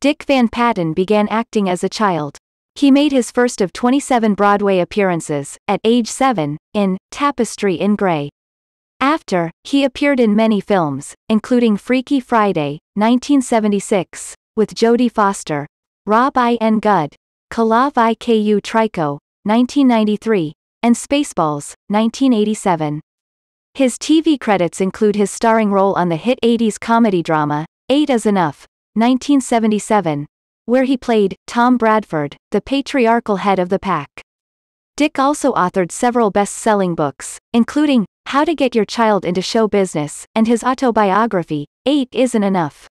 Dick Van Patten began acting as a child. He made his first of 27 Broadway appearances, at age 7, in Tapestry in Grey. After, he appeared in many films, including Freaky Friday, 1976, with Jodie Foster, Rob I. N. Gud, Kalav I. K. U. Trico, 1993, and Spaceballs, 1987. His TV credits include his starring role on the hit 80s comedy drama, Eight is Enough, 1977, where he played Tom Bradford, the patriarchal head of the pack. Dick also authored several best-selling books, including How to Get Your Child into Show Business and his autobiography, Eight Isn't Enough.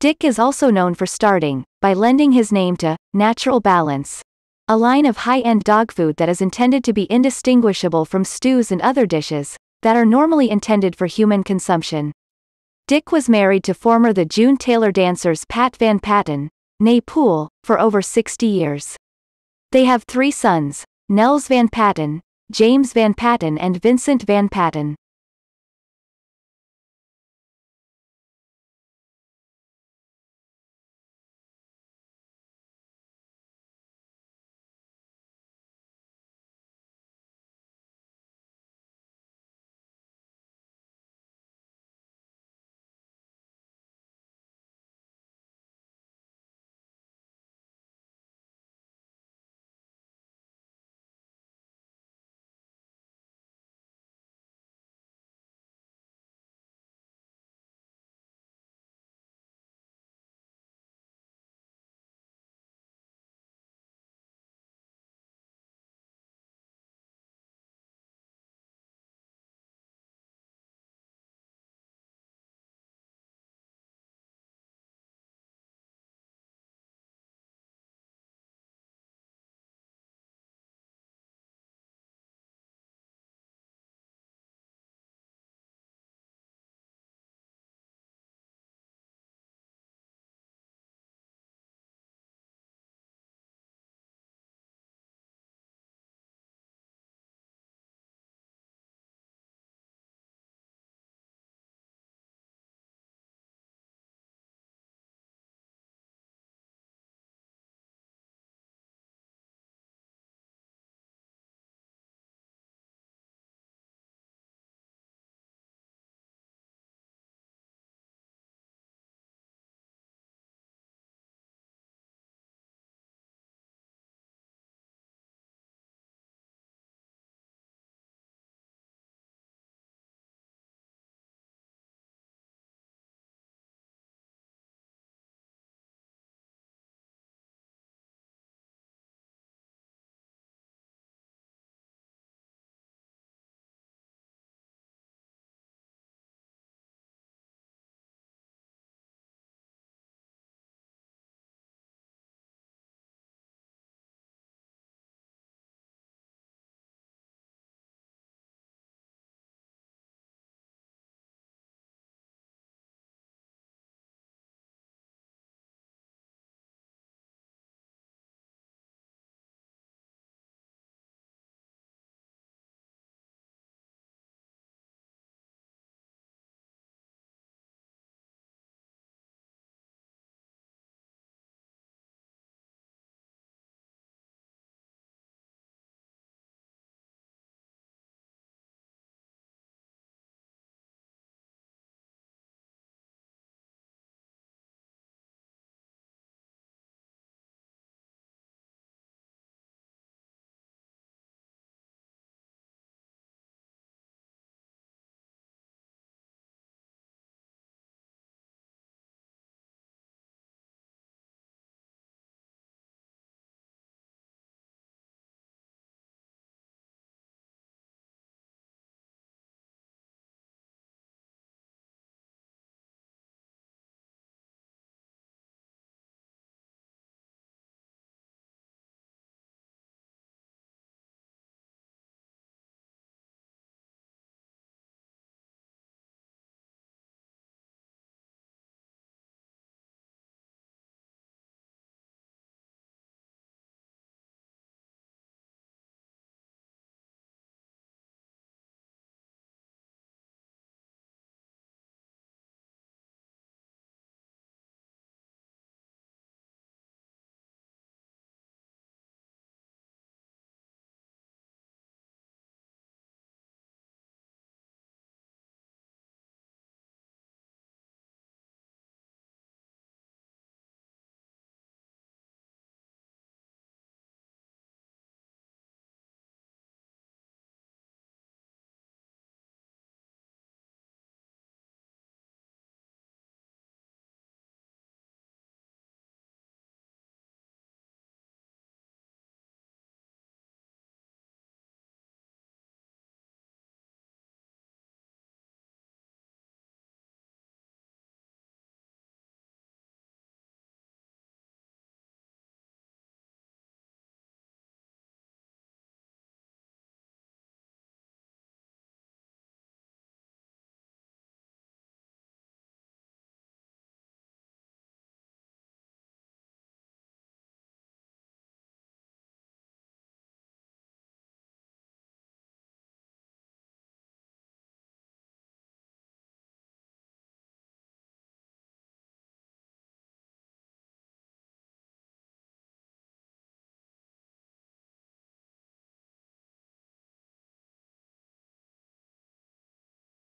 Dick is also known for starting by lending his name to Natural Balance, a line of high-end dog food that is intended to be indistinguishable from stews and other dishes that are normally intended for human consumption. Dick was married to former the June Taylor dancers Pat Van Patten, née Poole, for over 60 years. They have three sons, Nels Van Patten, James Van Patten and Vincent Van Patten.